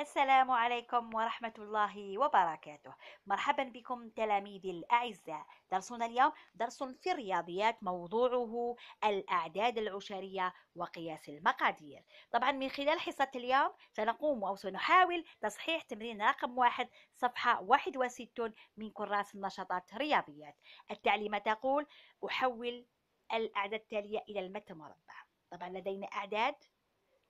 السلام عليكم ورحمة الله وبركاته مرحبا بكم تلاميذي الأعزاء درسنا اليوم درس في الرياضيات موضوعه الأعداد العشرية وقياس المقادير طبعا من خلال حصة اليوم سنقوم أو سنحاول تصحيح تمرين رقم واحد صفحة 61 من كراس النشاطات الرياضيات التعليمة تقول أحول الأعداد التالية إلى المتر مربع طبعا لدينا أعداد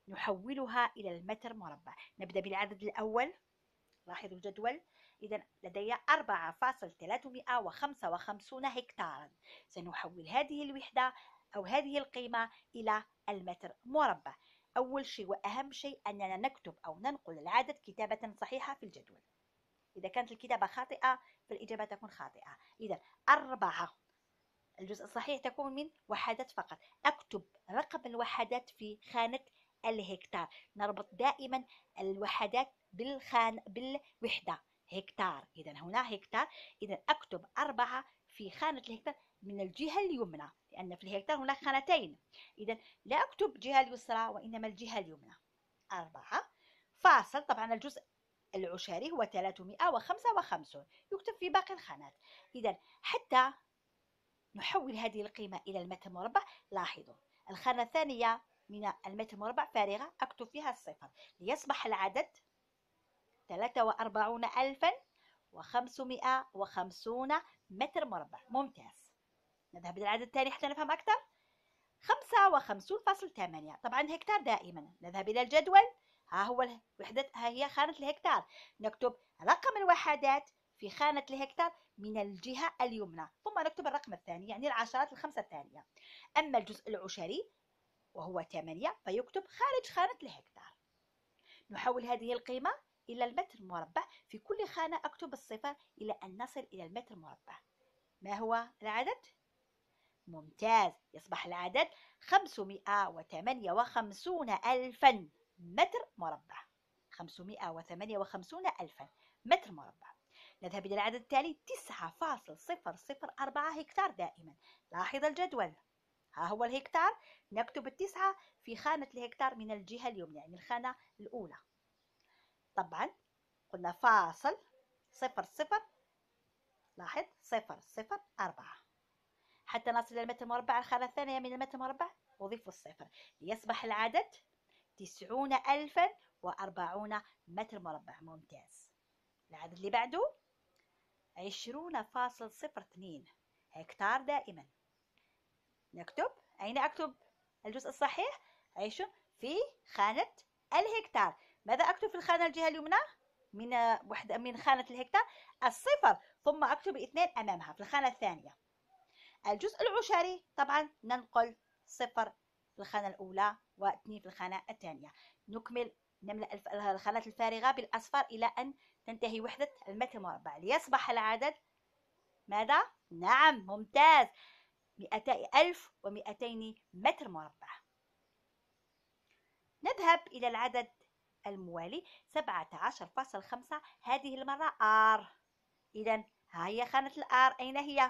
نحولها إلى المتر مربع نبدأ بالعدد الأول لاحظوا الجدول إذا لدي 4.355 هكتارا سنحول هذه الوحدة أو هذه القيمة إلى المتر مربع أول شيء وأهم شيء أننا نكتب أو ننقل العدد كتابة صحيحة في الجدول إذا كانت الكتابة خاطئة فالإجابة تكون خاطئة إذا أربعة الجزء الصحيح تكون من وحدات فقط أكتب رقم الوحدات في خانة الهكتار نربط دائما الوحدات بالخان بالوحدة هكتار إذا هنا هكتار إذا أكتب أربعة في خانة الهكتار من الجهة اليمنى لأن في الهكتار هناك خانتين إذا لا أكتب الجهة اليسرى وإنما الجهة اليمنى أربعة فاصل طبعا الجزء العشاري هو 355 يكتب في باقي الخانات إذا حتى نحول هذه القيمة إلى المتر مربع لاحظوا الخانة الثانية من المتر مربع فارغة أكتب فيها الصفر ليصبح العدد 43 ألفا وخمسمائة وخمسون متر مربع ممتاز نذهب للعدد الثاني حتى نفهم أكثر خمسة وخمسون فاصل ثمانية طبعا هكتار دائما نذهب إلى الجدول ها هو وحدة ها هي خانة الهكتار نكتب رقم الوحدات في خانة الهكتار من الجهة اليمنى ثم نكتب الرقم الثاني يعني العشرات الخمسة الثانية أما الجزء العشري وهو 8 فيكتب خارج خانة الهكتار نحول هذه القيمة إلى المتر المربع في كل خانة أكتب الصفر إلى أن نصل إلى المتر المربع ما هو العدد؟ ممتاز يصبح العدد 558 ألفا متر مربع 558 ألفا متر مربع نذهب إلى العدد التالي 9.004 هكتار دائما لاحظ الجدول ها هو الهكتار نكتب التسعة في خانة الهكتار من الجهة اليمنى يعني الخانة الأولى طبعا قلنا فاصل صفر صفر لاحظ صفر صفر أربعة حتى نصل إلى المتر المربع الخانة الثانية من المتر المربع أضيف الصفر ليصبح العدد تسعون ألفا وأربعون متر مربع ممتاز العدد اللي بعده عشرون فاصل صفر اثنين هكتار دائما نكتب أين أكتب الجزء الصحيح عيش في خانة الهكتار ماذا أكتب في الخانة الجهة اليمنى من وحدة من خانة الهكتار الصفر ثم أكتب اثنين أمامها في الخانة الثانية الجزء العشري طبعا ننقل صفر في الخانة الأولى واثنين في الخانة الثانية نكمل نملأ الخانات الفارغة بالأصفر إلى أن تنتهي وحدة المتر المربع ليصبح العدد ماذا؟ نعم ممتاز ألف ومئتين متر مربع نذهب إلى العدد الموالي سبعة عشر فاصل خمسة هذه المرة R إذا ها هي خانة الآر أين هي؟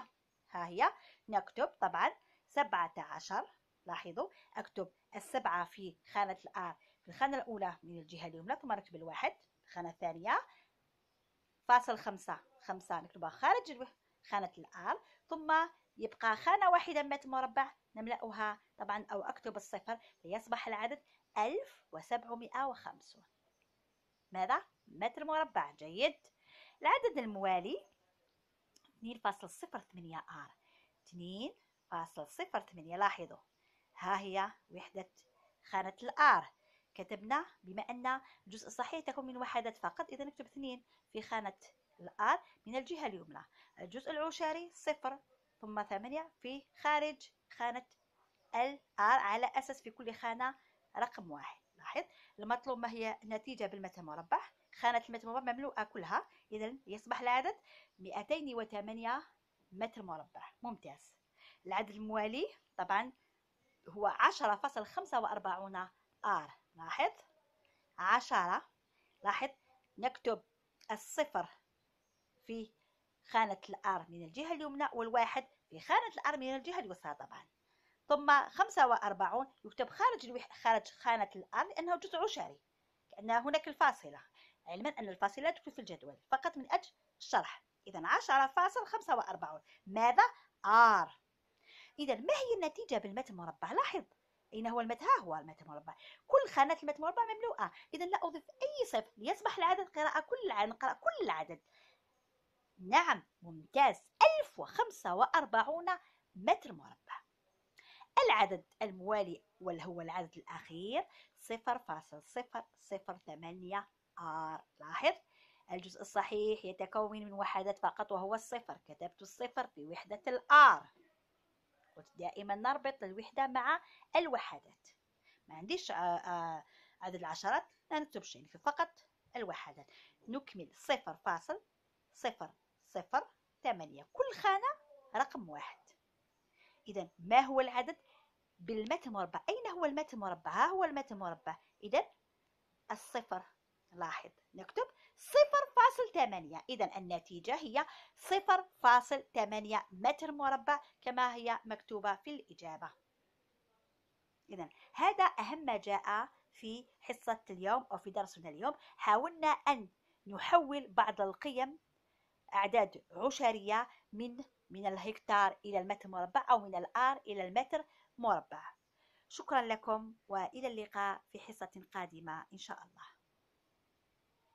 ها هي نكتب طبعا سبعة عشر لاحظوا أكتب السبعة في خانة الآر في الخانة الأولى من الجهة اليمنى ثم نكتب الواحد في الخانة الثانية فاصل خمسة خمسة نكتبها خارج خانة الآر ثم يبقى خانة واحدة من متر مربع نملأها طبعا أو أكتب الصفر ليصبح العدد 1750 ماذا؟ متر مربع جيد العدد الموالي 2.08 ار 2.08 لاحظوا ها هي وحدة خانة الار كتبنا بما أن الجزء الصحيح تكون من وحدات فقط إذا نكتب 2 في خانة الار من الجهة اليمنى الجزء العشري صفر ثم ثمانية في خارج خانة ال R على أساس في كل خانة رقم واحد لاحظ المطلوب ما هي نتيجة بالمتر مربع خانة المتر مربع مملوءة كلها إذا يصبح العدد 208 متر مربع ممتاز العدد الموالي طبعا هو 10.45 آر لاحظ 10 لاحظ نكتب الصفر في خانة الآر من الجهة اليمنى والواحد في خانة من الجهة اليسرى طبعا ثم خمسة وأربعون يكتب خارج الوح... خارج خانة الأرض لأنه جزء عشري لأن هناك الفاصلة علما أن الفاصلة تكتب في الجدول فقط من أجل الشرح إذا عشرة فاصل خمسة وأربعون ماذا؟ آر إذا ما هي النتيجة بالمتر المربع؟ لاحظ أين هو المتر؟ ها هو المتر المربع كل خانات المتر المربع مملوءة إذا لا أضيف أي صفر ليصبح العدد قراءة كل العدد نقرأ كل العدد نعم ممتاز 1045 متر مربع العدد الموالي وهو العدد الأخير 0.008 آر لاحظ الجزء الصحيح يتكون من وحدات فقط وهو الصفر كتبت الصفر في وحدة الآر ودائما نربط الوحدة مع الوحدات ما عنديش آه، آه، عدد العشرات لا نكتبش يعني فقط الوحدات نكمل صفر فاصل صفر صفر ثمانية كل خانة رقم واحد إذا ما هو العدد بالمتر المربع أين هو المتر المربع ها هو المتر المربع إذا الصفر لاحظ نكتب صفر فاصل ثمانية إذا النتيجة هي صفر فاصل ثمانية متر مربع كما هي مكتوبة في الإجابة إذا هذا أهم ما جاء في حصة اليوم أو في درسنا اليوم حاولنا أن نحول بعض القيم أعداد عشرية من من الهكتار إلى المتر مربع أو من الآر إلى المتر مربع شكرا لكم وإلى اللقاء في حصة قادمة إن شاء الله